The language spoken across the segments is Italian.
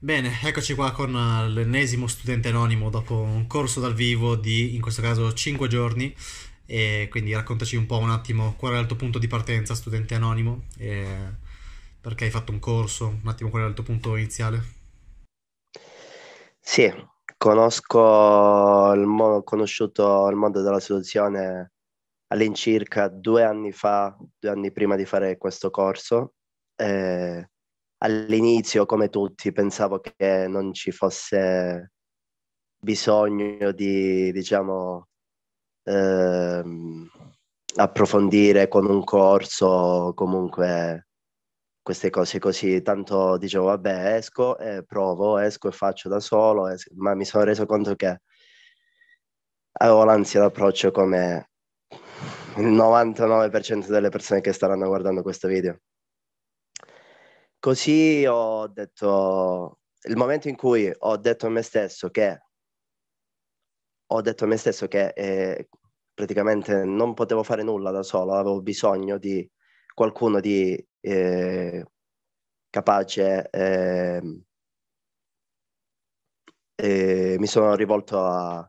Bene, eccoci qua con eh, l'ennesimo studente anonimo dopo un corso dal vivo di, in questo caso, 5 giorni. E quindi raccontaci un po' un attimo qual era il tuo punto di partenza, studente anonimo, perché hai fatto un corso, un attimo qual era il tuo punto iniziale. Sì, conosco il mo- ho conosciuto il mondo della soluzione all'incirca due anni fa, due anni prima di fare questo corso. Eh, all'inizio, come tutti, pensavo che non ci fosse bisogno di, diciamo, ehm, approfondire con un corso comunque queste cose così. Tanto dicevo, vabbè, esco e provo, esco e faccio da solo, esco, ma mi sono reso conto che avevo l'ansia d'approccio come il 99% delle persone che staranno guardando questo video così ho detto, il momento in cui ho detto a me stesso che, ho detto a me stesso che eh, praticamente non potevo fare nulla da solo, avevo bisogno di qualcuno di eh, capace, eh, mi sono rivolto a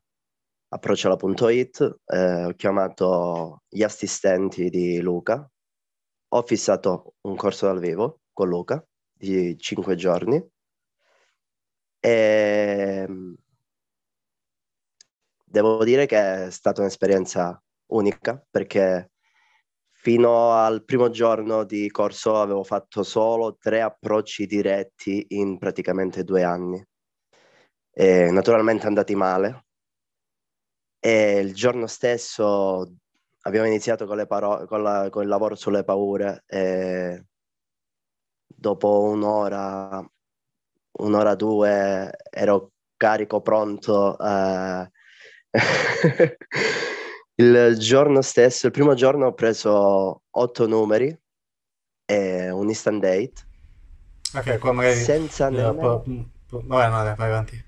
approcciala.it, eh, ho chiamato gli assistenti di Luca, ho fissato un corso dal vivo con Luca di 5 giorni. E ehm, devo dire che è stata un'esperienza unica perché fino al primo giorno di corso avevo fatto solo tre approcci diretti in praticamente due anni. E naturalmente andati male. E il giorno stesso abbiamo iniziato con, paro- con, la- con il lavoro sulle paure. E dopo un'ora, un'ora, due ero carico, pronto. Eh. il giorno stesso, il primo giorno ho preso otto numeri e un instant date. Ok, qua magari... Senza nemmeno... Po- po- vabbè, no, dai, vai avanti.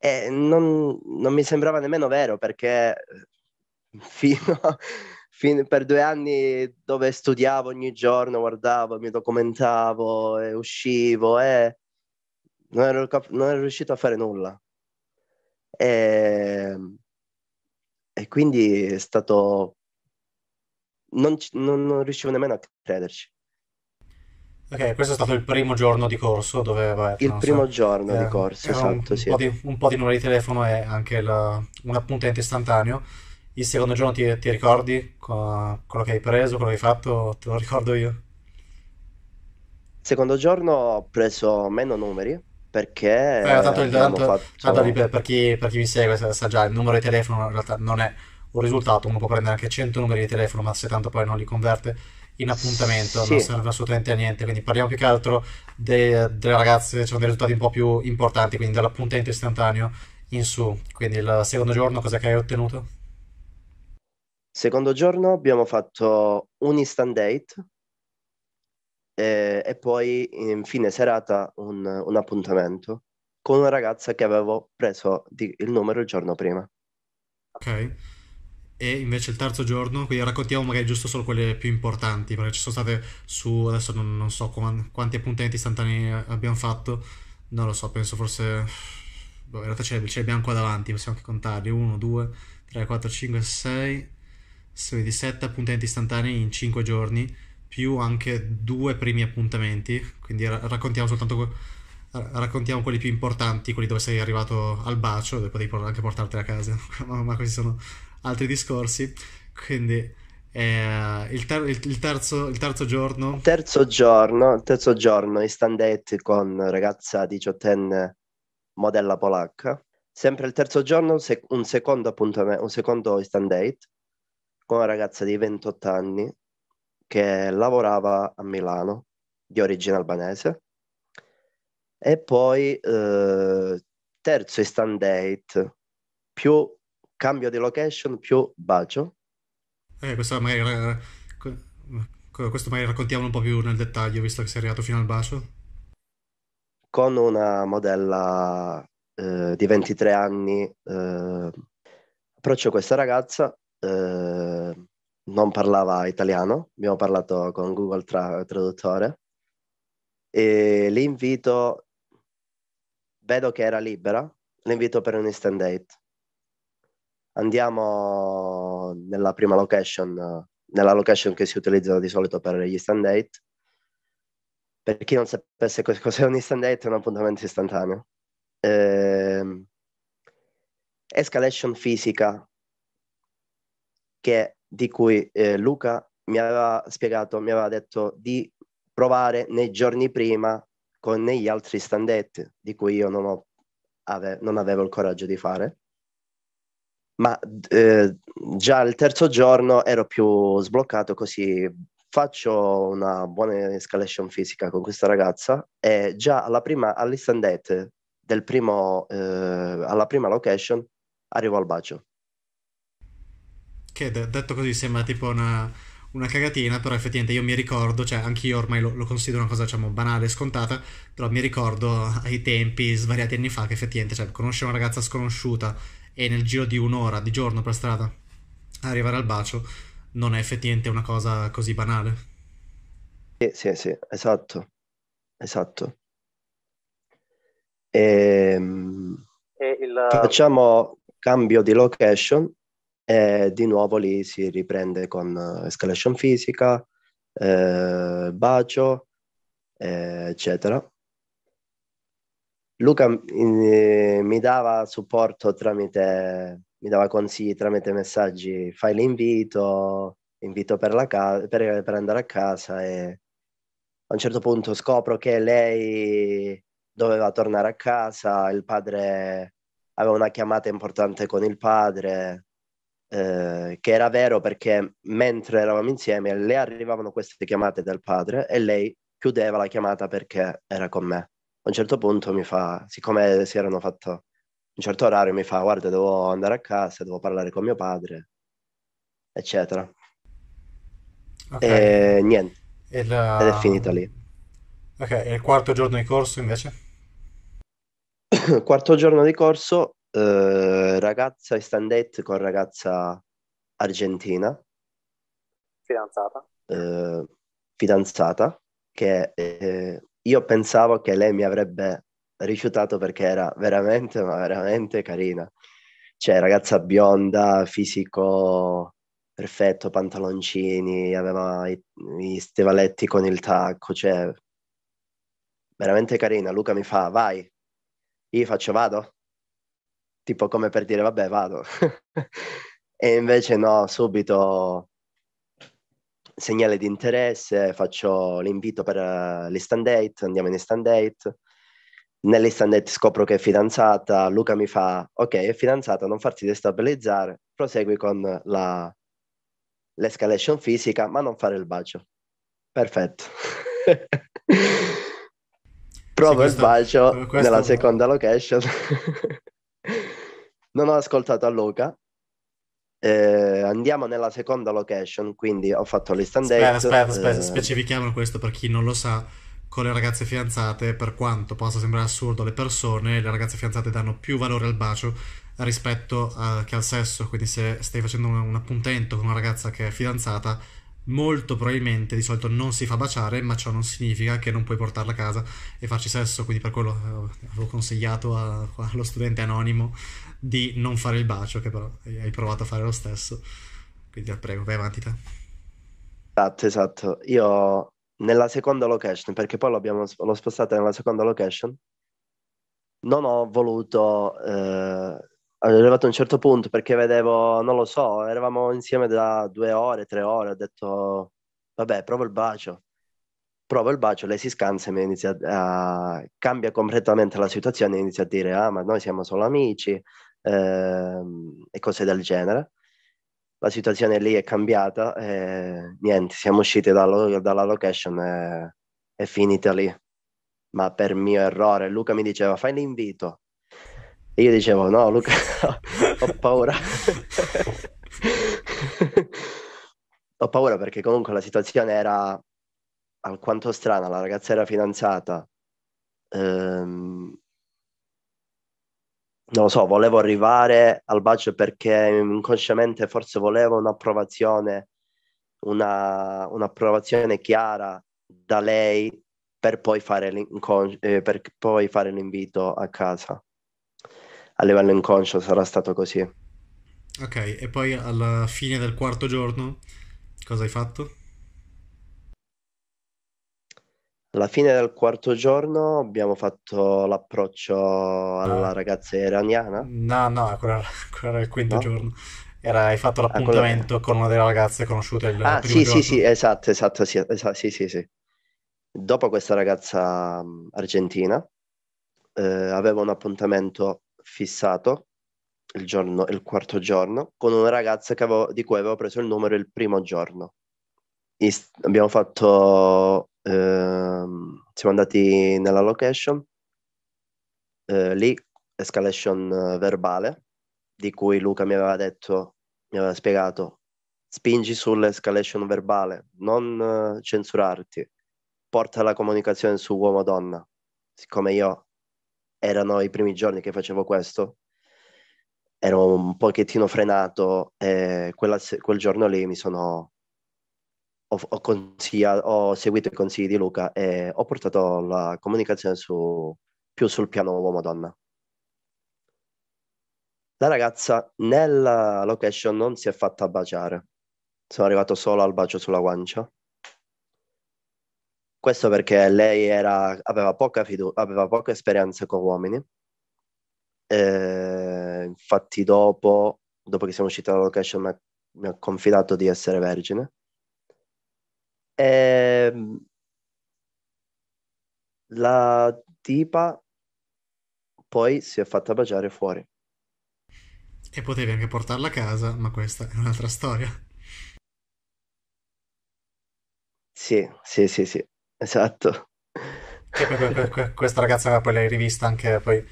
E eh, non, non mi sembrava nemmeno vero perché fino a fin, per due anni dove studiavo ogni giorno, guardavo, mi documentavo, e uscivo e non ero, cap- non ero riuscito a fare nulla. E, ehm, e quindi è stato... Non, c- non, non riuscivo nemmeno a crederci. Ok, questo è stato il primo giorno di corso dove... Vabbè, il primo so, giorno eh, di corso, esatto, un, sì. po di, un, po di, numero di telefono e anche la, un appuntamento istantaneo il secondo giorno ti, ti ricordi quello che hai preso, quello che hai fatto? Te lo ricordo io. Il secondo giorno ho preso meno numeri perché Beh, tanto, tanto, fatto... tanto per, per, chi, per, chi, mi segue sa già il numero di telefono in realtà non è un risultato, uno può prendere anche 100 numeri di telefono ma se tanto poi non li converte in appuntamento sì. non serve assolutamente a niente, quindi parliamo più che altro delle de ragazze, cioè dei risultati un po' più importanti, quindi dall'appuntamento istantaneo in su, quindi il secondo giorno cosa che hai ottenuto? Secondo giorno abbiamo fatto un instant date e, eh, e poi in fine serata un, un, appuntamento con una ragazza che avevo preso di, il numero il giorno prima. Ok. E invece il terzo giorno, quindi raccontiamo magari giusto solo quelle più importanti, perché ci sono state su, adesso non, non so quanti, appuntamenti istantanei abbiamo fatto, non lo so, penso forse... Boh, in realtà ce li abbiamo qua davanti, possiamo anche contarli. 1, 2, 3, 4, 5, 6, se vedi 7 appuntamenti istantanei in 5 giorni, più anche due primi appuntamenti, quindi ra- raccontiamo soltanto ra- raccontiamo quelli più importanti, quelli dove sei arrivato al bacio, dove potevi anche portarti a casa, ma, questi sono altri discorsi. Quindi eh, il, ter- il, terzo, il terzo giorno... Terzo giorno, terzo giorno, istandate con ragazza diciottenne modella polacca. Sempre il terzo giorno un, secondo appuntamento, un secondo instant date con una ragazza di 28 anni che lavorava a Milano di origine albanese e poi eh, terzo instant date più cambio di location più bacio eh, questo, magari, questo magari raccontiamo un po' più nel dettaglio visto che sei arrivato fino al bacio con una modella eh, di 23 anni eh, approccio questa ragazza eh, non parlava italiano, abbiamo parlato con Google tra- Traduttore e l'invito, vedo che era libera, l'invito per un instant date. Andiamo nella prima location, nella location che si utilizza di solito per gli stand date. Per chi non sapesse cos'è un instant date, è un appuntamento istantaneo. Eh, escalation fisica che di cui eh, Luca mi aveva spiegato, mi aveva detto di provare nei giorni prima con gli altri standetti, di cui io non, ho, ave, non avevo il coraggio di fare. Ma eh, già il terzo giorno ero più sbloccato, così faccio una buona escalation fisica con questa ragazza e già alla prima, all'istandette del primo, eh, alla prima location arrivo al bacio che detto così sembra tipo una, una, cagatina, però effettivamente io mi ricordo, cioè io ormai lo, lo considero una cosa diciamo banale e scontata, però mi ricordo ai tempi svariati anni fa che effettivamente cioè, conoscere una ragazza sconosciuta e nel giro di un'ora di giorno per strada arrivare al bacio non è effettivamente una cosa così banale. Sì, sì, sì, esatto, esatto. E, ehm, e il... Facciamo cambio di location e eh, di nuovo lì si riprende con eh, escalation fisica, eh, bacio, eh, eccetera. Luca in, eh, mi dava supporto tramite, mi dava consigli tramite messaggi, fai l'invito, invito per, la ca- per, per andare a casa e a un certo punto scopro che lei doveva tornare a casa, il padre aveva una chiamata importante con il padre, eh, che era vero perché mentre eravamo insieme le arrivavano queste chiamate dal padre e lei chiudeva la chiamata perché era con me. A un certo punto mi fa, siccome si erano fatto un certo orario, mi fa guarda devo andare a casa, devo parlare con mio padre, eccetera. Okay. E niente. E la... Ed è finita lì. Ok, e il quarto giorno di corso invece? quarto giorno di corso eh, ragazza estandette con ragazza argentina. Fidanzata. Eh, fidanzata, che eh, io pensavo che lei mi avrebbe rifiutato perché era veramente, ma veramente carina. Cioè, ragazza bionda, fisico perfetto, pantaloncini, aveva i, i stivaletti con il tacco, cioè veramente carina. Luca mi fa, vai. Io faccio, vado tipo come per dire vabbè vado. e invece no, subito segnale di interesse, faccio l'invito per eh, l'instant Date, andiamo in Eastern Date. nell'instant Date scopro che è fidanzata, Luca mi fa ok è fidanzata, non farti destabilizzare, prosegui con la, l'escalation fisica ma non fare il bacio. Perfetto. Provo sì, questo, il bacio questo... nella seconda location. non ho ascoltato a Luca. Eh, andiamo nella seconda location, quindi ho fatto le stand Aspetta, aspetta, aspetta, eh. specifichiamo questo per chi non lo sa. Con le ragazze fidanzate, per quanto possa sembrare assurdo alle persone, le ragazze fidanzate danno più valore al bacio rispetto a, eh, che al sesso. Quindi, se stai facendo un, un appuntamento con una ragazza che è fidanzata, molto probabilmente di solito non si fa baciare, ma ciò non significa che non puoi portarla a casa e farci sesso, quindi per quello eh, avevo consigliato a, allo studente anonimo di non fare il bacio, che però hai provato a fare lo stesso. Quindi la eh, prego, vai avanti te. Esatto, esatto. Io nella seconda location, perché poi l'ho spostata nella seconda location, non ho voluto eh, allora, arrivato a un certo punto perché vedevo, non lo so, eravamo insieme da due ore, tre ore, ho detto, vabbè, provo il bacio. Provo il bacio, lei si scansa e mi inizia a... cambia completamente la situazione inizia a dire, ah, ma noi siamo solo amici ehm, e cose del genere. La situazione lì è cambiata e niente, siamo usciti dalla, dalla location e è finita lì. Ma per mio errore, Luca mi diceva, fai l'invito, e io dicevo, no Luca, ho paura. ho paura perché comunque la situazione era alquanto strana, la ragazza era fidanzata. Ehm, non lo so, volevo arrivare al bacio perché inconsciamente forse volevo un'approvazione, una, un'approvazione chiara da lei per poi, fare eh, per poi fare l'invito a casa a livello inconscio sarà stato così. Ok, e poi alla fine del quarto giorno cosa hai fatto? Alla fine del quarto giorno abbiamo fatto l'approccio alla no. Ah. ragazza iraniana. No, no, ancora era il quinto no? giorno. Era, hai fatto l'appuntamento ah, con una delle ragazze conosciute il ah, sì, giorno. sì, sì, esatto, esatto, sì, esatto, sì, sì, sì. Dopo questa ragazza argentina eh, avevo un appuntamento fissato il, giorno, il quarto giorno con una ragazza avevo, di cui avevo preso il numero il primo giorno. Is- abbiamo fatto, ehm, siamo andati nella location, eh, lì escalation eh, verbale, di cui Luca mi aveva detto, mi aveva spiegato, spingi sull'escalation verbale, non eh, censurarti, porta la comunicazione su uomo-donna, siccome io erano i primi giorni che facevo questo, ero un pochettino frenato e quella, quel giorno lì mi sono... Ho, ho, consiglia... ho seguito i consigli di Luca e ho portato la comunicazione su, più sul piano uomo-donna. La ragazza nella location non si è fatta baciare, sono arrivato solo al bacio sulla guancia questo perché lei era, aveva, poca fidu- aveva poca esperienza con uomini. Eh, infatti, dopo, dopo, che siamo usciti dalla location, mi ha, mi ha confidato di essere vergine. E ehm, la tipa poi si è fatta baciare fuori. E potevi anche portarla a casa, ma questa è un'altra storia. Sì, sì, sì, sì. Esatto. Che, questa ragazza qua poi l'hai rivista anche poi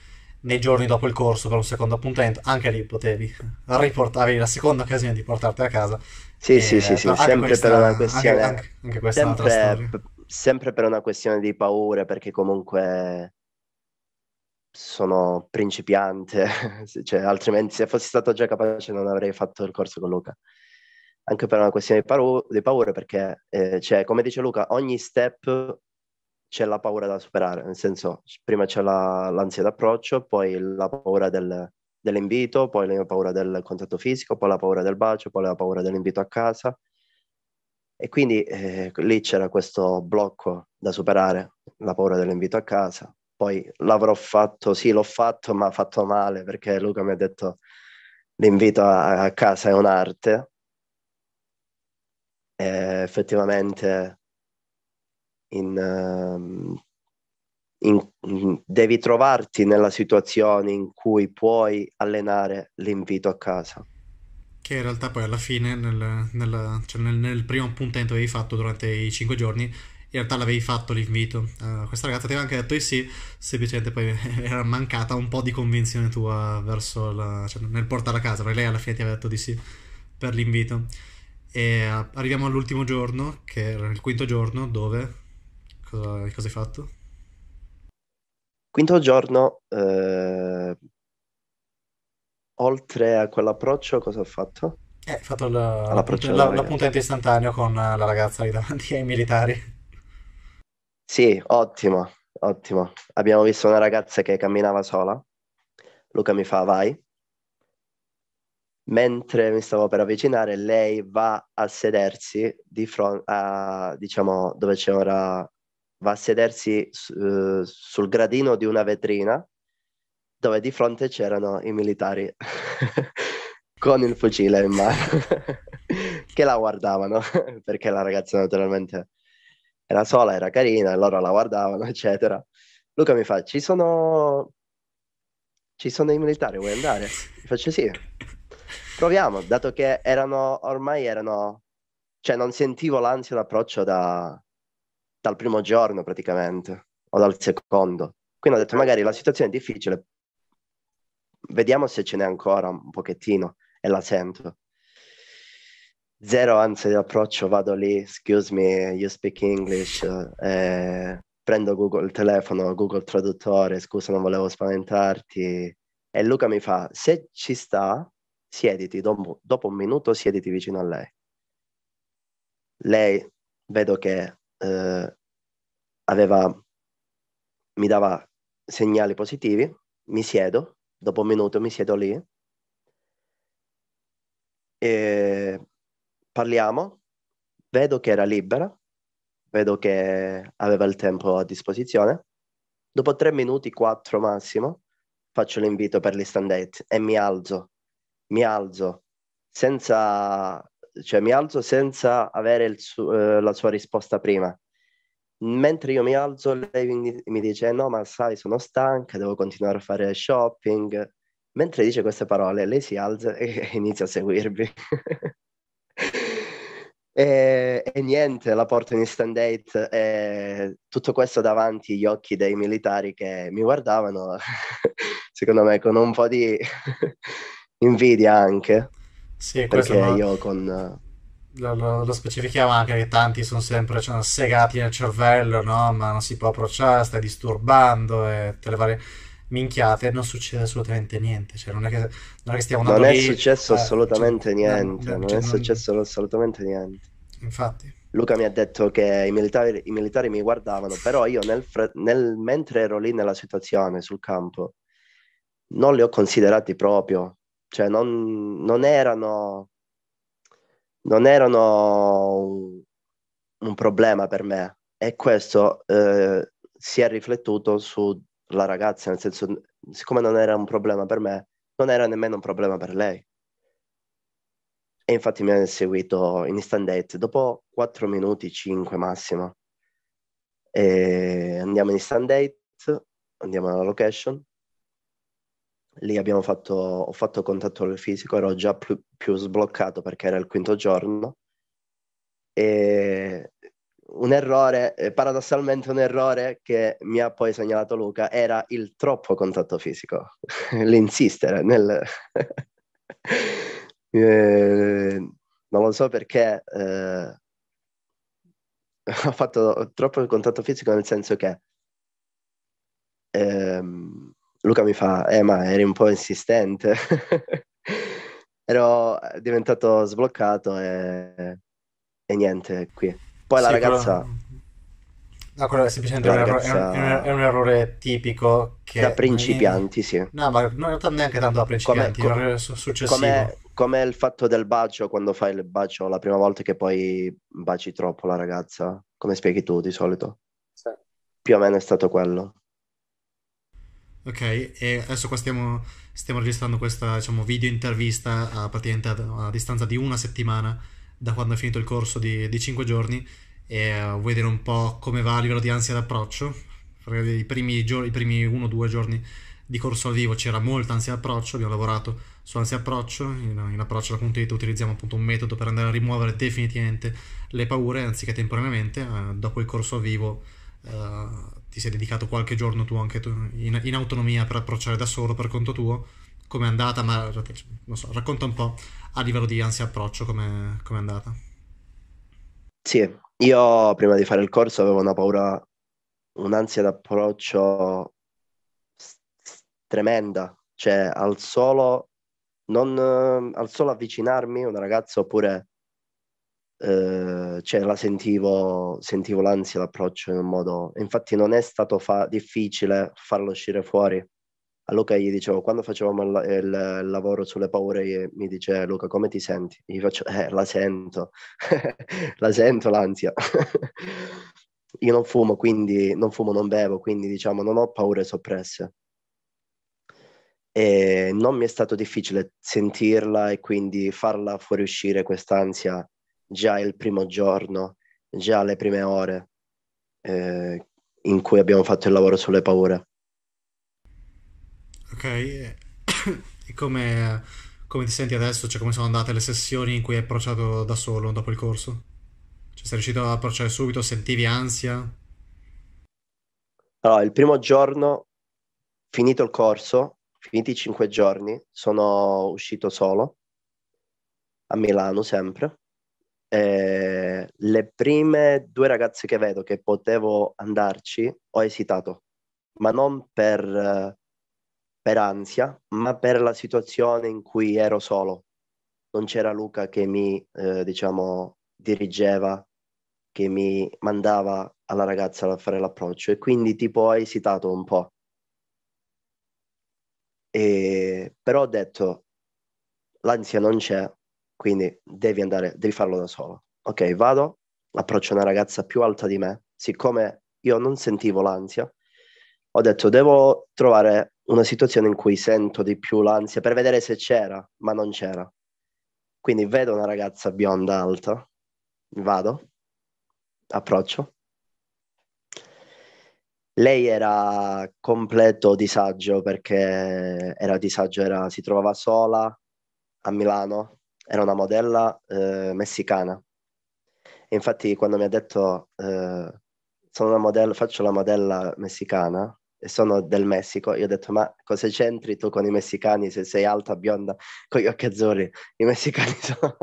nei giorni dopo il corso con un secondo appuntamento, anche lì potevi riportare la seconda occasione di portarti a casa. Sì, e, sì, sì, sì eh, sempre per una questione... Anche, anche, anche sempre, sempre per una questione di paure, perché comunque sono principiante, cioè, altrimenti se fossi stato già capace non avrei fatto il corso con Luca anche per una questione di, paro- di paura, perché eh, cioè, come dice Luca, ogni step c'è la paura da superare, nel senso prima c'è la, l'ansia d'approccio, poi la paura del, dell'invito, poi la paura del contatto fisico, poi la paura del bacio, poi la paura dell'invito a casa. E quindi eh, lì c'era questo blocco da superare, la paura dell'invito a casa. Poi l'avrò fatto, sì, l'ho fatto, ma fatto male perché Luca mi ha detto l'invito a, a casa è un'arte eh, effettivamente in, um, in, in, devi trovarti nella situazione in cui puoi allenare l'invito a casa. Che in realtà poi alla fine, nel, nel, cioè nel, nel primo appuntamento che avevi fatto durante i cinque giorni, in realtà l'avevi fatto l'invito. Uh, questa ragazza ti aveva anche detto di sì, semplicemente poi era mancata un po' di convinzione tua verso la, cioè nel portare a casa, perché lei alla fine ti aveva detto di sì per l'invito. E arriviamo all'ultimo giorno, che era il quinto giorno, dove? Cosa, cosa hai fatto? Quinto giorno, eh, oltre a quell'approccio, cosa ho fatto? Eh, hai fatto la, l'approccio la, l'appuntamento istantaneo con la ragazza lì davanti ai militari. Sì, ottimo, ottimo. Abbiamo visto una ragazza che camminava sola. Luca mi fa vai mentre mi stavo per avvicinare, lei va a sedersi di fronte a, diciamo, dove c'è ora, va a sedersi su, eh, sul gradino di una vetrina dove di fronte c'erano i militari con il fucile in mano che la guardavano perché la ragazza naturalmente era sola, era carina e loro la guardavano, eccetera. Luca mi fa: Ci sono, ci sono i militari, vuoi andare? Mi faccio sì Proviamo, dato che erano ormai erano cioè non sentivo l'ansia d'approccio da, dal primo giorno praticamente o dal secondo. Quindi ho detto magari la situazione è difficile, vediamo se ce n'è ancora un pochettino e la sento. Zero ansia d'approccio, vado lì, excuse me, you speak English, eh, prendo Google, il telefono, Google traduttore, scusa non volevo spaventarti. E Luca mi fa, se ci sta, Siediti, dopo, dopo un minuto siediti vicino a lei. Lei vedo che eh, aveva, mi dava segnali positivi, mi siedo, dopo un minuto mi siedo lì e parliamo, vedo che era libera, vedo che aveva il tempo a disposizione, dopo tre minuti, quattro massimo, faccio l'invito per gli e mi alzo mi alzo senza, cioè, mi alzo senza avere su, eh, la sua risposta prima. Mentre io mi alzo, lei mi dice: No, ma sai, sono stanca, devo continuare a fare shopping. Mentre dice queste parole, lei si alza e inizia a seguirmi. e, e, niente, la porto in stand date. E tutto questo davanti agli occhi dei militari che mi guardavano, secondo me, con un po' di invidia anche. Sì, perché ma... io con... Eh, lo, lo, lo, specifichiamo anche che tanti sono sempre cioè, segati nel cervello, no? Ma non si può approcciare, stai disturbando e te le varie minchiate, non succede assolutamente niente. Cioè, non, è che, non è che stiamo andando Non lì, è successo eh, assolutamente cioè, niente, non, non è successo non... assolutamente niente. Infatti. Luca mi ha detto che i militari, i militari mi guardavano, però io nel, fre- nel, mentre ero lì nella situazione, sul campo, non li ho considerati proprio, cioè non, non erano, non erano un, un, problema per me e questo eh, si è riflettuto sulla ragazza, nel senso, siccome non era un problema per me, non era nemmeno un problema per lei. E infatti mi hanno seguito in instant date, dopo 4 minuti, 5 massimo. E andiamo in instant date, andiamo alla location, lì abbiamo fatto, ho fatto contatto con il fisico, ero già più, più sbloccato perché era il quinto giorno. E un errore, eh, paradossalmente un errore che mi ha poi segnalato Luca, era il troppo contatto fisico, l'insistere nel... eh, non lo so perché eh, ho fatto troppo contatto fisico nel senso che ehm, Luca mi fa, eh ma eri un po' insistente. Ero eh, diventato sbloccato e, e niente, qui. Poi la ragazza... Però... No, quello è semplicemente un, ragazza... errore, è un, errore tipico che... Da principianti, sì. No, ma non è neanche tanto da principianti, come, come, successivo. Come, come il fatto del bacio, quando fai il bacio la prima volta che poi baci troppo la ragazza, come spieghi tu di solito? Sì. Più o meno è stato quello. Ok, e adesso qua stiamo, stiamo registrando questa diciamo, video intervista a, eh, praticamente a, a, distanza di una settimana da quando è finito il corso di, di 5 giorni e uh, vuoi dire un po' come va a livello di ansia d'approccio? i primi, giorni, i primi 1-2 giorni di corso al vivo c'era molta ansia d'approccio, abbiamo lavorato su ansia d'approccio, in, in approccio.it utilizziamo appunto un metodo per andare a rimuovere definitivamente le paure anziché temporaneamente, uh, dopo il corso al vivo... Uh, ti sei dedicato qualche giorno tu anche tu in, in autonomia per approcciare da solo per conto tuo, come è andata, ma non so, racconta un po' a livello di ansia approccio come è andata. Sì, io prima di fare il corso avevo una paura, un'ansia d'approccio tremenda, cioè al solo, non, al solo avvicinarmi a una ragazza oppure Ehm, cioè la sentivo, sentivo l'ansia, l'approccio in un modo... Infatti non è stato fa- difficile farlo uscire fuori. A Luca gli dicevo, quando facevamo il, il, il lavoro sulle paure, mi dice Luca come ti senti? Gli faccio, eh, la sento, la sento l'ansia. Io non fumo, quindi non fumo, non bevo, quindi diciamo non ho paure soppresse. E non mi è stato difficile sentirla e quindi farla fuoriuscire quest'ansia già il primo giorno, già le prime ore eh, in cui abbiamo fatto il lavoro sulle paure. Ok, e come, come ti senti adesso? Cioè, come sono andate le sessioni in cui hai approcciato da solo dopo il corso? Cioè, sei riuscito ad approcciare subito? Sentivi ansia? Allora, il primo giorno, finito il corso, finiti i cinque giorni, sono uscito solo a Milano sempre eh, le prime due ragazze che vedo che potevo andarci ho esitato, ma non per, eh, per ansia, ma per la situazione in cui ero solo. Non c'era Luca che mi, eh, diciamo, dirigeva, che mi mandava alla ragazza a fare l'approccio e quindi tipo ho esitato un po'. E, però ho detto, l'ansia non c'è, quindi devi andare, devi farlo da solo. Ok, vado, approccio una ragazza più alta di me, siccome io non sentivo l'ansia, ho detto devo trovare una situazione in cui sento di più l'ansia per vedere se c'era, ma non c'era. Quindi vedo una ragazza bionda alta, vado, approccio. Lei era completo disagio perché era disagio, era, si trovava sola a Milano, era una modella eh, messicana. E infatti quando mi ha detto eh, sono una modella, faccio la modella messicana e sono del Messico, io ho detto ma cosa c'entri tu con i messicani se sei alta, bionda, con gli occhi azzurri? I messicani sono...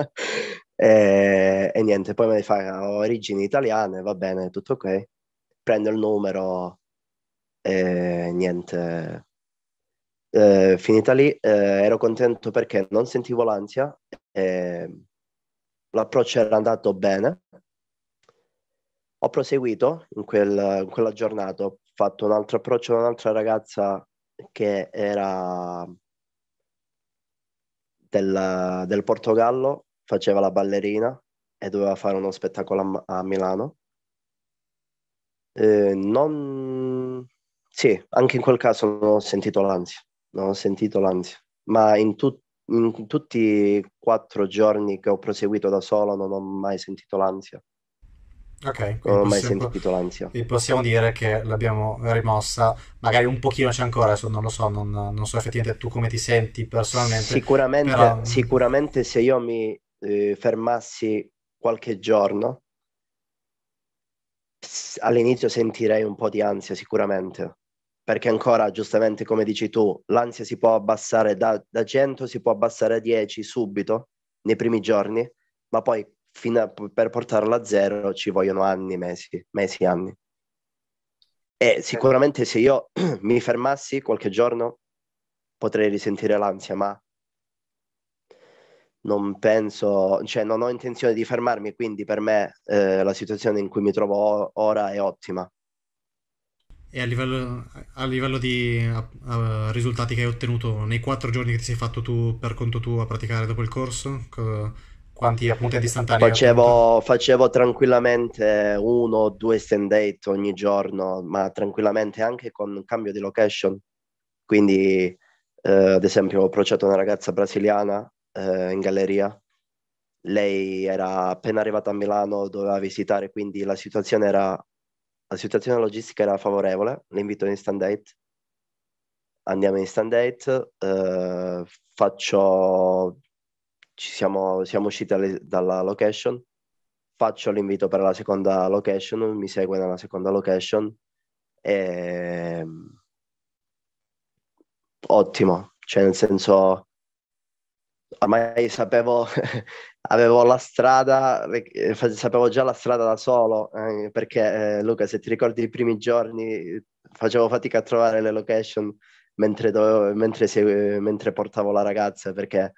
e, e, niente, poi mi fa ho origini italiane, va bene, tutto ok. Prendo il numero e niente, eh, finita lì, eh, ero contento perché non sentivo l'ansia, e ehm, l'approccio era andato bene. Ho proseguito in, quel, in quella giornata, ho fatto un altro approccio a un'altra ragazza che era del, del, Portogallo, faceva la ballerina e doveva fare uno spettacolo a, a Milano. Eh, non... Sì, anche in quel caso non ho sentito l'ansia non ho sentito l'ansia, ma in, tut- in tutti i quattro giorni che ho proseguito da solo non ho mai sentito l'ansia. Ok, non ho mai sentito l'ansia. Possiamo dire che l'abbiamo rimossa, magari un pochino c'è ancora, adesso non lo so, non, non so effettivamente tu come ti senti personalmente. Sicuramente, però... sicuramente se io mi eh, fermassi qualche giorno, all'inizio sentirei un po' di ansia, sicuramente, perché ancora giustamente come dici tu, l'ansia si può abbassare da, da 100, si può abbassare a 10 subito, nei primi giorni, ma poi a, per portarla a zero ci vogliono anni, mesi, mesi, anni. E sicuramente se io mi fermassi qualche giorno potrei risentire l'ansia, ma non penso, cioè non ho intenzione di fermarmi, quindi per me eh, la situazione in cui mi trovo ora è ottima e a livello, a livello di a, a risultati che hai ottenuto nei quattro giorni che ti sei fatto tu per conto tuo a praticare dopo il corso, co- quanti appunti istantanei? Facevo, facevo tranquillamente uno o due stand date ogni giorno, ma tranquillamente anche con cambio di location. Quindi, eh, ad esempio, ho approcciato una ragazza brasiliana eh, in galleria. Lei era appena arrivata a Milano, doveva visitare, quindi la situazione era la situazione logistica era favorevole, l'invito in stand date, andiamo in stand date, eh, faccio, siamo, siamo, usciti alle, dalla location, faccio l'invito per la seconda location, mi segue nella seconda location e... Ehm, ottimo, cioè nel senso ormai sapevo avevo la strada, eh, sapevo già la strada da solo, eh, perché eh, Luca, se ti ricordi i primi giorni, facevo fatica a trovare le location mentre, dovevo, mentre, si, mentre portavo la ragazza, perché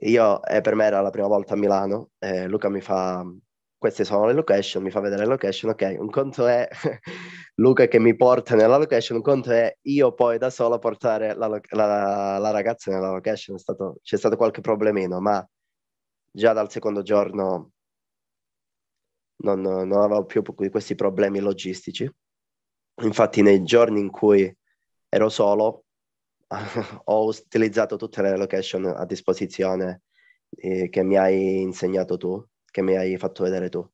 io, eh, per me era la prima volta a Milano, Luca mi fa, queste sono le location, mi fa vedere le location, ok, un conto è Luca che mi porta nella location, un conto è io poi da solo portare la, la, la ragazza nella location, stato, c'è stato qualche problemino, ma già dal secondo giorno non, non avevo più questi problemi logistici. Infatti nei giorni in cui ero solo ho utilizzato tutte le location a disposizione eh, che mi hai insegnato tu, che mi hai fatto vedere tu.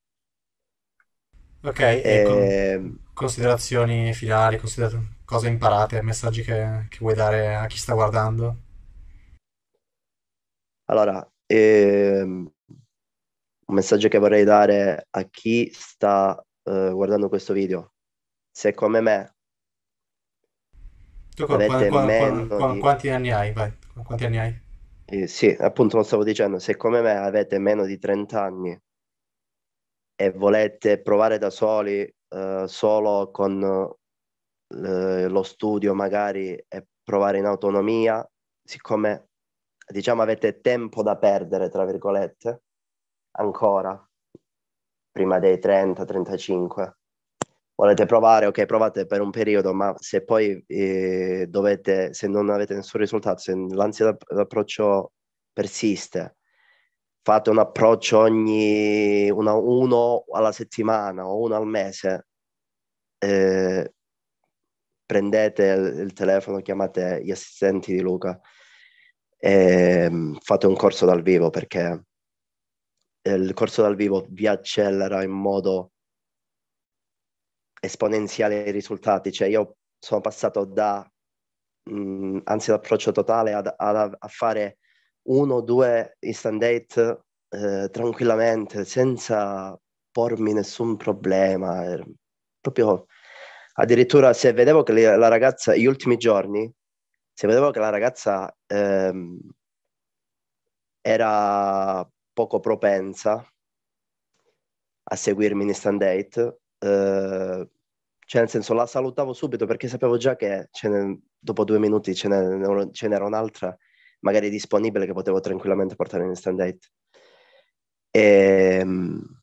Ok, e... Ehm, considerazioni finali, considera- cose imparate, messaggi che, che vuoi dare a chi sta guardando? Allora, e, ehm, un messaggio che vorrei dare a chi sta uh, guardando questo video. Se come me tu qua, qua, qua, di... quanti anni hai? Vai. Quanti anni hai? Eh, sì, appunto lo stavo dicendo, se come me avete meno di 30 anni e volete provare da soli uh, solo con uh, lo studio magari e provare in autonomia, siccome diciamo avete tempo da perdere, tra virgolette, ancora, prima dei 30-35. Volete provare, ok, provate per un periodo, ma se poi eh, dovete, se non avete nessun risultato, se l'ansia d'approccio persiste, fate un approccio ogni una, uno alla settimana o uno al mese, eh, prendete il, il telefono, chiamate gli assistenti di Luca e ehm, fate un corso dal vivo perché eh, il corso dal vivo vi accelera in modo esponenziale i risultati. Cioè io sono passato da, mh, mm, anzi l'approccio totale, ad, ad, a fare uno o due instant date eh, tranquillamente, senza pormi nessun problema. Proprio addirittura se vedevo che la ragazza gli ultimi giorni si vedeva che la ragazza ehm, era poco propensa a seguirmi in stand date, eh, cioè nel senso la salutavo subito perché sapevo già che ne, dopo due minuti ce, ne, ce n'era un'altra magari disponibile che potevo tranquillamente portare in stand date. E, ehm,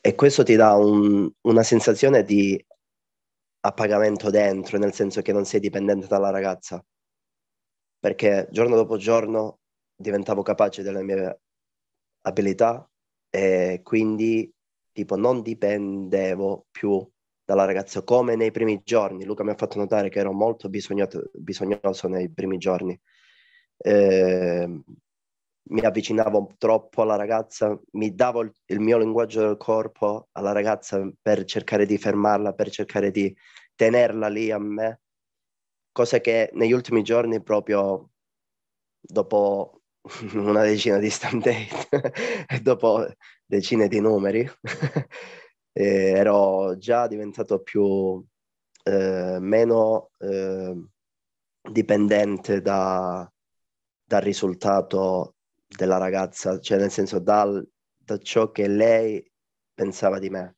e questo ti dà un, una sensazione di a pagamento dentro, nel senso che non sei dipendente dalla ragazza. Perché giorno dopo giorno diventavo capace delle mie abilità e quindi tipo non dipendevo più dalla ragazza come nei primi giorni. Luca mi ha fatto notare che ero molto bisognato, bisognoso nei primi giorni. Eh, mi avvicinavo troppo alla ragazza, mi davo il, il mio linguaggio del corpo alla ragazza per cercare di fermarla, per cercare di tenerla lì a me, cosa che negli ultimi giorni proprio dopo una decina di stand date e dopo decine di numeri eh, ero già diventato più eh, meno eh, dipendente da, dal risultato della ragazza, cioè nel senso dal, da ciò che lei pensava di me.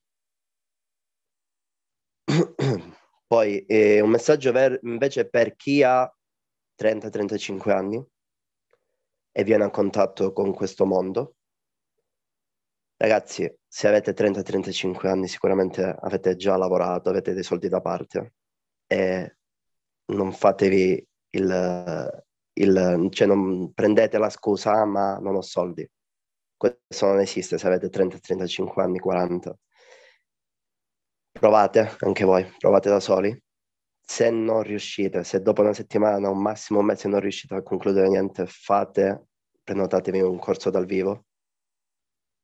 Poi eh, un messaggio ver- invece per chi ha 30-35 anni e viene a contatto con questo mondo. Ragazzi, se avete 30-35 anni sicuramente avete già lavorato, avete dei soldi da parte e non fatevi il, il, cioè non prendete la scusa ma non ho soldi. Questo non esiste se avete 30, 35 anni, 40. Provate anche voi, provate da soli. Se non riuscite, se dopo una settimana, un massimo un mese non riuscite a concludere niente, fate, prenotatevi un corso dal vivo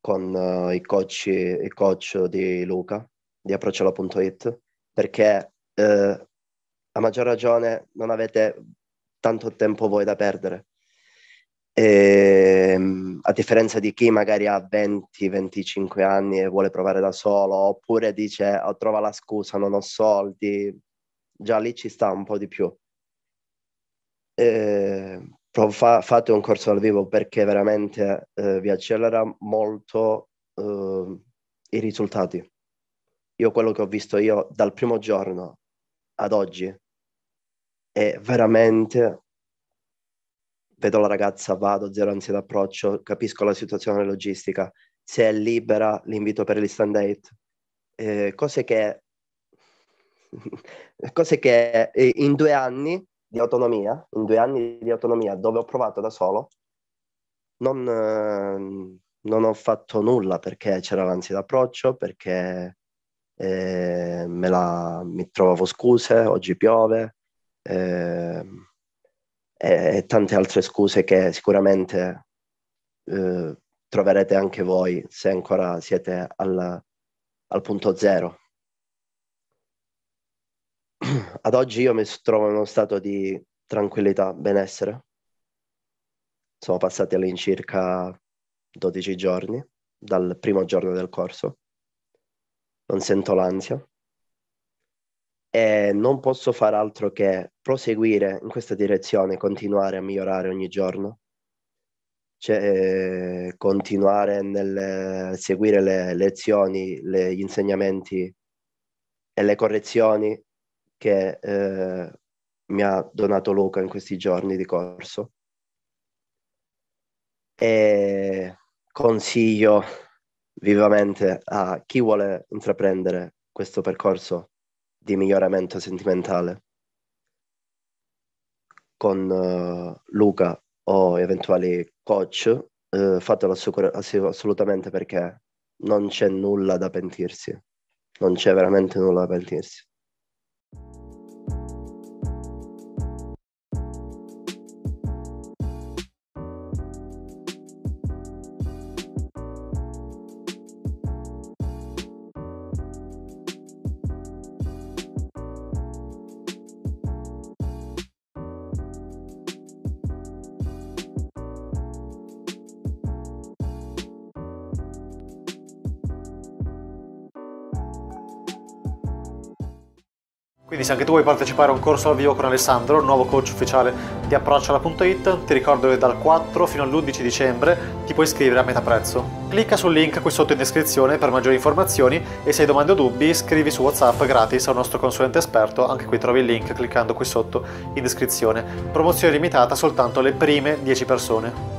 con uh, i, coach, i coach di Luca, di approcciolo.it, perché uh, a maggior ragione non avete tanto tempo vuoi da perdere. E, ehm, a differenza di chi magari ha 20-25 anni e vuole provare da solo, oppure dice oh, trova la scusa, non ho soldi, già lì ci sta un po' di più. E, ehm, fa, fate un corso dal vivo perché veramente eh, vi accelera molto eh, i risultati. Io quello che ho visto io dal primo giorno ad oggi e veramente vedo la ragazza, vado, zero ansia d'approccio, capisco la situazione logistica, se è libera l'invito per l'instant date, eh, cose che, cose che eh, in due anni di autonomia, in due anni di autonomia dove ho provato da solo, non, eh, non ho fatto nulla perché c'era l'ansia d'approccio, perché eh, la, mi trovavo scuse, oggi piove, eh, e, tante altre scuse che sicuramente eh, troverete anche voi se ancora siete al, al punto zero. Ad oggi io mi trovo in uno stato di tranquillità, benessere. Sono passati all'incirca 12 giorni dal primo giorno del corso. Non sento l'ansia, e non posso far altro che proseguire in questa direzione, continuare a migliorare ogni giorno, cioè, eh, continuare nel seguire le lezioni, le, gli insegnamenti e le correzioni che eh, mi ha donato Luca in questi giorni di corso. E consiglio vivamente a chi vuole intraprendere questo percorso di miglioramento sentimentale con uh, Luca o eventuali coach, uh, fatelo assolutamente perché non c'è nulla da pentirsi, non c'è veramente nulla da pentirsi. quindi se anche tu vuoi partecipare a un corso al vivo con Alessandro, il nuovo coach ufficiale di Approcciala.it, ti ricordo che dal 4 fino all'11 dicembre ti puoi iscrivere a metà prezzo. Clicca sul link qui sotto in descrizione per maggiori informazioni e se hai domande o dubbi scrivi su WhatsApp gratis al nostro consulente esperto, anche qui trovi il link cliccando qui sotto in descrizione. Promozione limitata soltanto alle prime 10 persone.